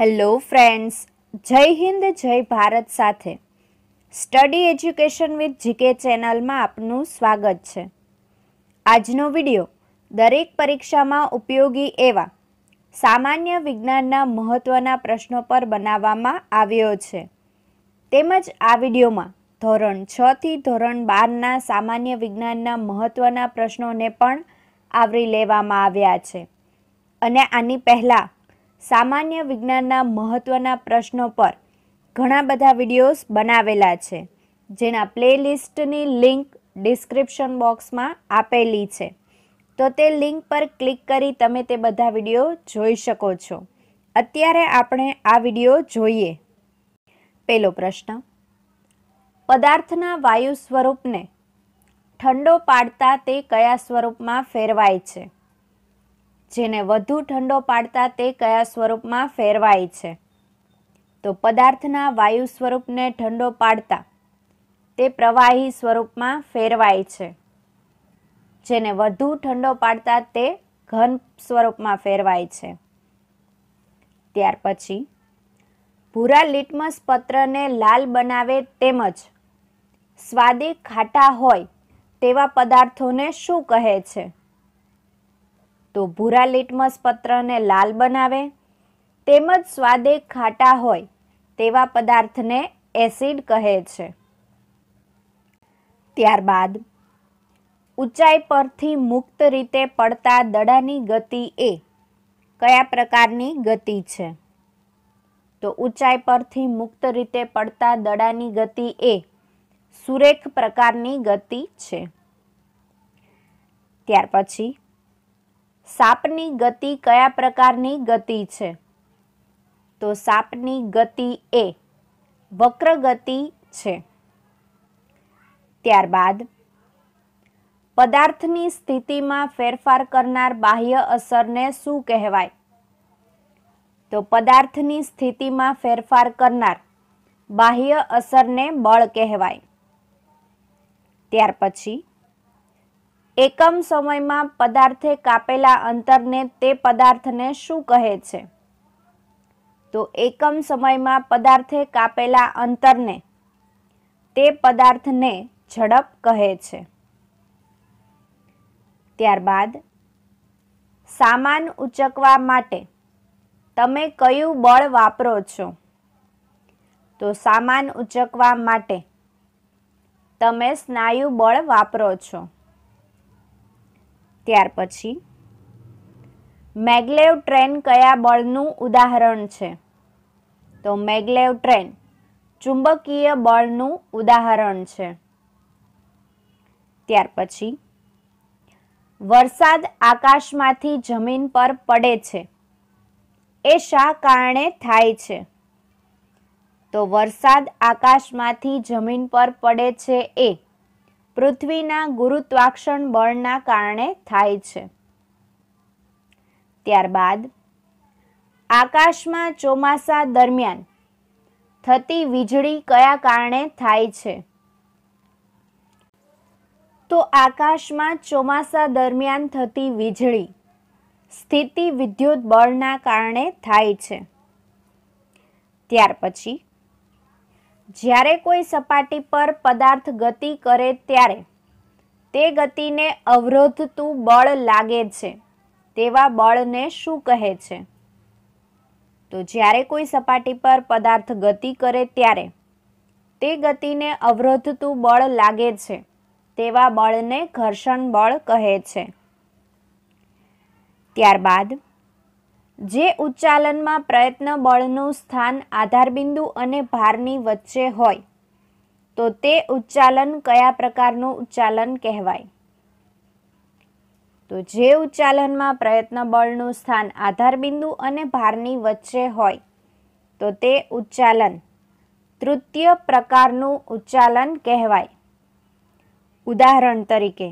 hello friends જય હિન્દ જય ભારત સાથે સ્ટડી એજ્યુકેશન વિથ જીકે ચેનલમાં આપનું સ્વાગત છે આજનો વિડીયો દરેક પરીક્ષામાં ઉપયોગી એવા સામાન્ય વિજ્ઞાનના મહત્ત્વના પ્રશ્નો પર બનાવવામાં આવ્યો છે તેમજ આ વિડિયોમાં ધોરણ છથી ધોરણ બારના સામાન્ય વિજ્ઞાનના મહત્ત્વના પ્રશ્નોને પણ આવરી લેવામાં આવ્યા છે અને આની પહેલાં સામાન્ય વિજ્ઞાનના મહત્ત્વના પ્રશ્નો પર ઘણા બધા વિડીયોઝ બનાવેલા છે જેના પ્લેલિસ્ટની લિંક ડિસ્ક્રિપ્શન બોક્સમાં આપેલી છે તો તે લિંક પર ક્લિક કરી તમે તે બધા વિડીયો જોઈ શકો છો અત્યારે આપણે આ વિડીયો જોઈએ પહેલો પ્રશ્ન પદાર્થના વાયુ સ્વરૂપને ઠંડો પાડતા તે કયા સ્વરૂપમાં ફેરવાય છે જેને વધુ ઠંડો પાડતા તે કયા સ્વરૂપમાં ફેરવાય છે તો પદાર્થના વાયુ સ્વરૂપને ઠંડો પાડતા તે પ્રવાહી સ્વરૂપમાં ફેરવાય છે જેને વધુ ઠંડો પાડતા તે ઘન સ્વરૂપમાં ફેરવાય છે ત્યાર પછી ભૂરા લિટમસ પત્રને લાલ બનાવે તેમજ સ્વાદી ખાટા હોય તેવા પદાર્થોને શું કહે છે તો ભૂરા લીટમસ પત્રને લાલ બનાવે તેમજ સ્વાદે ખાટા હોય તેવા પદાર્થને એસિડ કહે છે ત્યારબાદ ઊંચાઈ પરથી મુક્ત રીતે પડતા દડાની ગતિ એ કયા પ્રકારની ગતિ છે તો ઊંચાઈ પરથી મુક્ત રીતે પડતા દડાની ગતિ એ સુરેખ પ્રકારની ગતિ છે ત્યાર પછી સાપની ગતિ કયા પ્રકારની ગતિ છે તો સાપની ગતિ એ વક્ર ગતિ છે ત્યારબાદ પદાર્થની સ્થિતિમાં ફેરફાર કરનાર બાહ્ય અસરને શું કહેવાય તો પદાર્થની સ્થિતિમાં ફેરફાર કરનાર બાહ્ય અસરને બળ કહેવાય ત્યાર પછી એકમ સમયમાં પદાર્થે કાપેલા અંતરને તે પદાર્થને શું કહે છે તો એકમ સમયમાં પદાર્થે કાપેલા અંતરને તે પદાર્થને ઝડપ કહે છે ત્યારબાદ સામાન ઉચકવા માટે તમે કયું બળ વાપરો છો તો સામાન ઉચકવા માટે તમે સ્નાયુ બળ વાપરો છો ત્યાર પછી મેગ્લેવ ટ્રેન કયા બળનું ઉદાહરણ છે તો મેગ્લેવ ટ્રેન ચુંબકીય બળનું ઉદાહરણ છે ત્યાર પછી વરસાદ આકાશમાંથી જમીન પર પડે છે એ શા કારણે થાય છે તો વરસાદ આકાશમાંથી જમીન પર પડે છે એ પૃથ્વીના ગુરુત્વાક્ષણ બળના કારણે થાય છે ત્યારબાદ આકાશમાં ચોમાસા દરમિયાન થતી વીજળી કયા કારણે થાય છે તો આકાશમાં ચોમાસા દરમિયાન થતી વીજળી સ્થિતિ વિદ્યુત બળના કારણે થાય છે ત્યાર પછી જ્યારે કોઈ સપાટી પર પદાર્થ ગતિ કરે ત્યારે તે ગતિને અવરોધતું બળ લાગે છે તેવા બળને શું કહે છે તો જ્યારે કોઈ સપાટી પર પદાર્થ ગતિ કરે ત્યારે તે ગતિને અવરોધતું બળ લાગે છે તેવા બળને ઘર્ષણ બળ કહે છે ત્યારબાદ જે ઉચ્ચાલનમાં પ્રયત્ન બળનું સ્થાન આધારબિંદુ અને ભારની વચ્ચે હોય તો તે ઉચ્ચાલન કયા પ્રકારનું ઉચ્ચાલન કહેવાય તો જે ઉચ્ચાલનમાં પ્રયત્ન બળનું સ્થાન આધારબિંદુ અને ભારની વચ્ચે હોય તો તે ઉચ્ચાલન તૃતીય પ્રકારનું ઉચ્ચાલન કહેવાય ઉદાહરણ તરીકે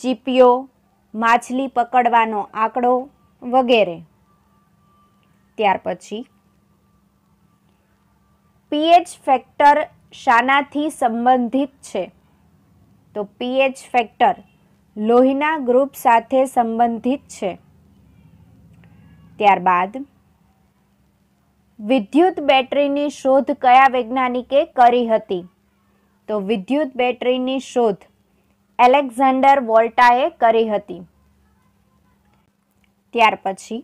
ચીપિયો માછલી પકડવાનો આંકડો વગેરે ત્યાર પછી પીએચ ફેક્ટર શાનાથી સંબંધિત છે તો પીએચ ફેક્ટર લોહીના ગ્રુપ સાથે સંબંધિત છે ત્યારબાદ વિદ્યુત બેટરીની શોધ કયા વૈજ્ઞાનિકે કરી હતી તો વિદ્યુત બેટરીની શોધ એલેક્ઝાન્ડર વોલ્ટાએ કરી હતી ત્યાર પછી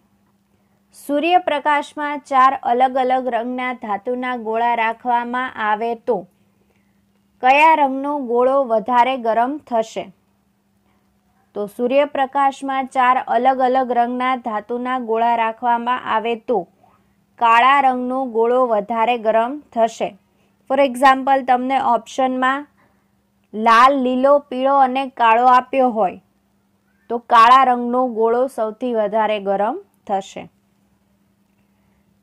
સૂર્યપ્રકાશમાં ચાર અલગ અલગ રંગના ધાતુના ગોળા રાખવામાં આવે તો કયા રંગનો ગોળો વધારે ગરમ થશે તો સૂર્યપ્રકાશમાં ચાર અલગ અલગ રંગના ધાતુના ગોળા રાખવામાં આવે તો કાળા રંગનો ગોળો વધારે ગરમ થશે ફોર એક્ઝામ્પલ તમને ઓપ્શનમાં લાલ લીલો પીળો અને કાળો આપ્યો હોય તો કાળા રંગનો ગોળો સૌથી વધારે ગરમ થશે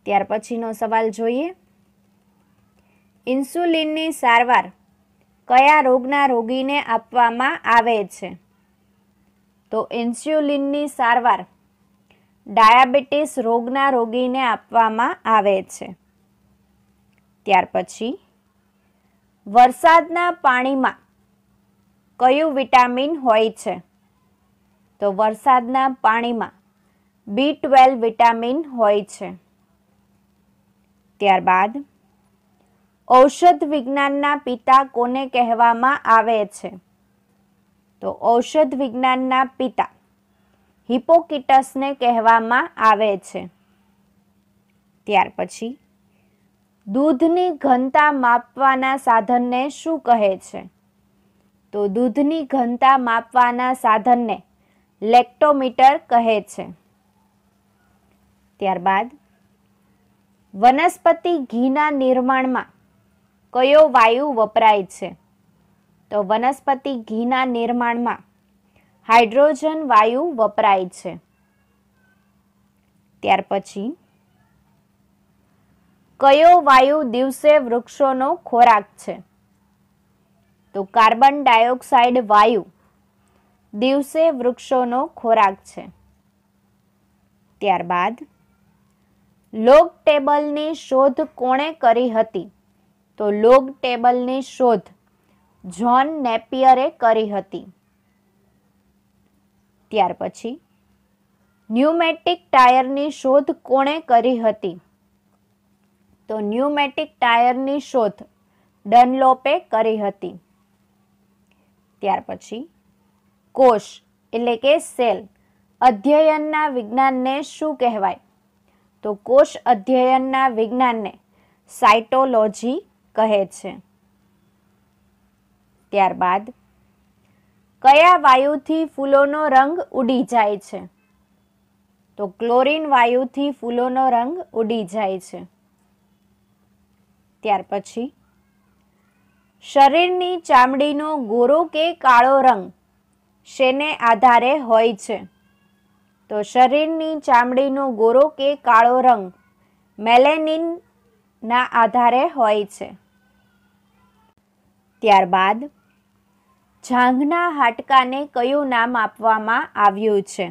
ત્યાર પછીનો સવાલ જોઈએ ઇન્સ્યુલિનની સારવાર કયા રોગના રોગીને આપવામાં આવે છે તો ઇન્સ્યુલિનની સારવાર ડાયાબિટીસ રોગના રોગીને આપવામાં આવે છે ત્યાર પછી વરસાદના પાણીમાં કયું વિટામિન હોય છે તો વરસાદના પાણીમાં બી ટ્વેલ્વ વિટામિન હોય છે ત્યારબાદ ઔષધ વિજ્ઞાનના પિતા કોને કહેવામાં આવે છે તો ઔષધ વિજ્ઞાનના પિતા હિપોકિટસને કહેવામાં આવે છે ત્યાર પછી દૂધની ઘનતા માપવાના સાધનને શું કહે છે તો દૂધની ઘનતા માપવાના સાધનને લેક્ટોમીટર કહે છે ત્યારબાદ વનસ્પતિ ઘીના નિર્માણમાં કયો વાયુ વપરાય છે તો વનસ્પતિ ઘીના નિર્માણમાં હાઇડ્રોજન વાયુ વપરાય છે ત્યાર પછી કયો વાયુ દિવસે વૃક્ષોનો ખોરાક છે તો કાર્બન ડાયોક્સાઇડ વાયુ દિવસે વૃક્ષોનો ખોરાક છે ત્યારબાદ લોગ ટેબલની શોધ કોણે કરી હતી તો લોગ ટેબલની શોધ જ્હોન નેપિયરે કરી હતી ત્યાર પછી ન્યુમેટિક ટાયરની શોધ કોણે કરી હતી તો ન્યુમેટિક ટાયરની શોધ ડનલોપે કરી હતી ત્યાર પછી કોષ એટલે કે સેલ અધ્યયનના વિજ્ઞાનને શું કહેવાય તો કોષ અધ્યયનના વિજ્ઞાનને સાયટોલોજી કહે છે ત્યારબાદ કયા વાયુથી ફૂલોનો રંગ ઉડી જાય છે તો ક્લોરીન વાયુથી ફૂલોનો રંગ ઉડી જાય છે ત્યાર પછી શરીરની ચામડીનો ગોરો કે કાળો રંગ શેને આધારે હોય છે તો શરીરની ચામડીનો ગોરો કે કાળો રંગ મેલેનિનના આધારે હોય છે ત્યારબાદ જાંઘના હાટકાને કયું નામ આપવામાં આવ્યું છે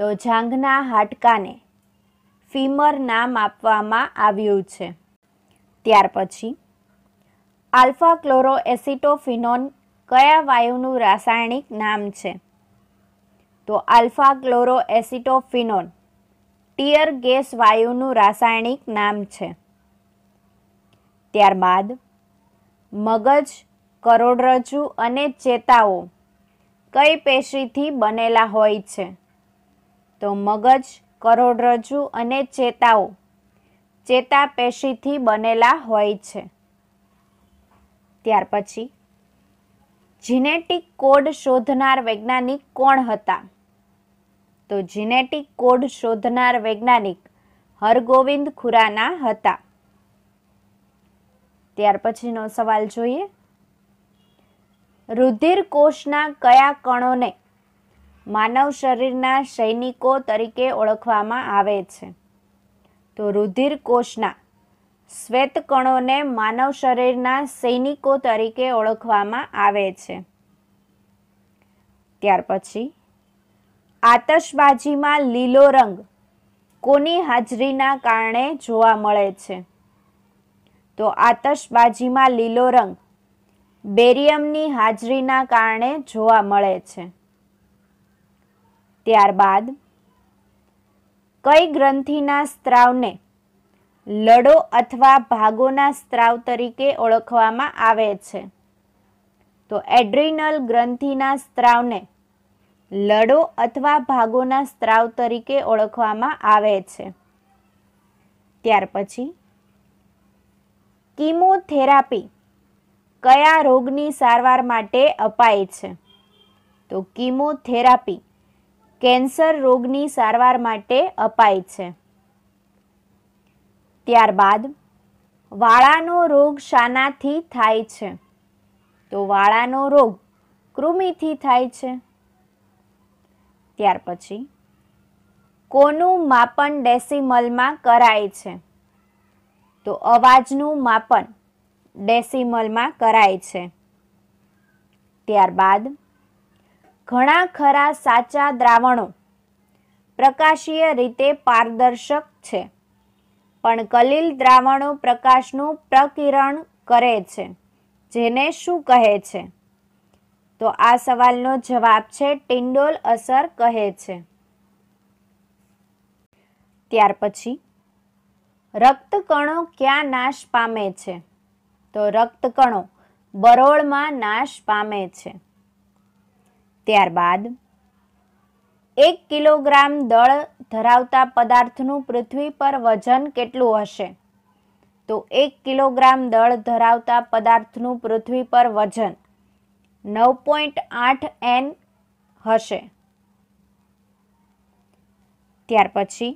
તો જાંઘના હાટકાને ફીમર નામ આપવામાં આવ્યું છે ત્યાર પછી આલ્ફા ક્લોરો એસિટોફિનોન કયા વાયુનું રાસાયણિક નામ છે તો alpha chloro acetophenone tear gas વાયુનું રાસાયણિક નામ છે ત્યારબાદ મગજ કરોડરજ્જુ અને ચેતાઓ કઈ પેશીથી બનેલા હોય છે તો મગજ કરોડરજ્જુ અને ચેતાઓ ચેતા પેશીથી બનેલા હોય છે ત્યાર પછી જીનેટિક કોડ શોધનાર વૈજ્ઞાનિક કોણ હતા તો જીનેટિક કોડ શોધનાર વૈજ્ઞાનિક હરગોવિંદ ખુરાના હતા ત્યાર પછીનો સવાલ જોઈએ રુધિર કોષના કયા કણોને માનવ શરીરના સૈનિકો તરીકે ઓળખવામાં આવે છે તો રુધિર કોષના શ્વેત કણોને માનવ શરીરના સૈનિકો તરીકે ઓળખવામાં આવે છે ત્યાર પછી આતશબાજીમાં લીલો રંગ કોની હાજરીના કારણે જોવા મળે છે તો આતશબાજીમાં લીલો રંગ બેરિયમની હાજરીના કારણે જોવા મળે છે ત્યારબાદ કઈ ગ્રંથિના સ્ત્રાવને લડો અથવા ભાગોના સ્ત્રાવ તરીકે ઓળખવામાં આવે છે તો એડ્રિનલ ગ્રંથિના સ્ત્રાવને લડો અથવા ભાગોના સ્ત્રાવ તરીકે ઓળખવામાં આવે છે ત્યાર પછી કિમોથેરાપી કયા રોગની સારવાર માટે અપાય છે તો કિમોથેરાપી કેન્સર રોગની સારવાર માટે અપાય છે ત્યારબાદ વાળાનો રોગ શાનાથી થાય છે તો વાળાનો રોગ કૃમિથી થાય છે ત્યાર પછી કોનું માપન ડેસિમલમાં કરાય છે તો અવાજનું માપન ડેસિમલમાં કરાય છે ત્યારબાદ ઘણા ખરા સાચા દ્રાવણો પ્રકાશીય રીતે પારદર્શક છે પણ કલીલ દ્રાવણો પ્રકાશનું પ્રકિરણ કરે છે જેને શું કહે છે તો આ સવાલનો જવાબ છે ટિંડોલ અસર કહે છે ત્યાર પછી રક્તકણો ક્યાં નાશ પામે છે તો રક્તકણો બરોળમાં નાશ પામે છે ત્યારબાદ એક કિલોગ્રામ દળ ધરાવતા પદાર્થનું પૃથ્વી પર વજન કેટલું હશે તો એક કિલોગ્રામ દળ ધરાવતા પદાર્થનું પૃથ્વી પર વજન નવ પોઈન્ટ આઠ એન હશે ત્યાર પછી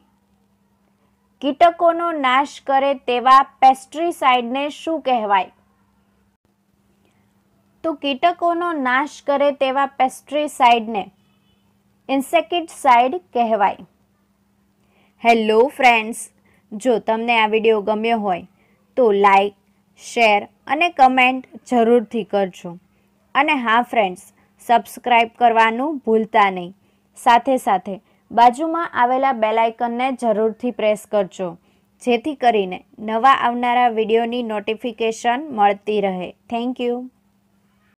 કીટકોનો નાશ કરે તેવા પેસ્ટ્રીસાઇડને શું કહેવાય તો કીટકોનો નાશ કરે તેવા પેસ્ટ્રીસાઇડને ઇન્સેક્ટિસાઇડ કહેવાય હેલો ફ્રેન્ડ્સ જો તમને આ વિડીયો ગમ્યો હોય તો લાઈક શેર અને કમેન્ટ જરૂરથી કરજો અને હા ફ્રેન્ડ્સ સબસ્ક્રાઈબ કરવાનું ભૂલતા નહીં સાથે સાથે બાજુમાં આવેલા બેલાઇકનને જરૂરથી પ્રેસ કરજો જેથી કરીને નવા આવનારા વિડીયોની નોટિફિકેશન મળતી રહે થેન્ક યુ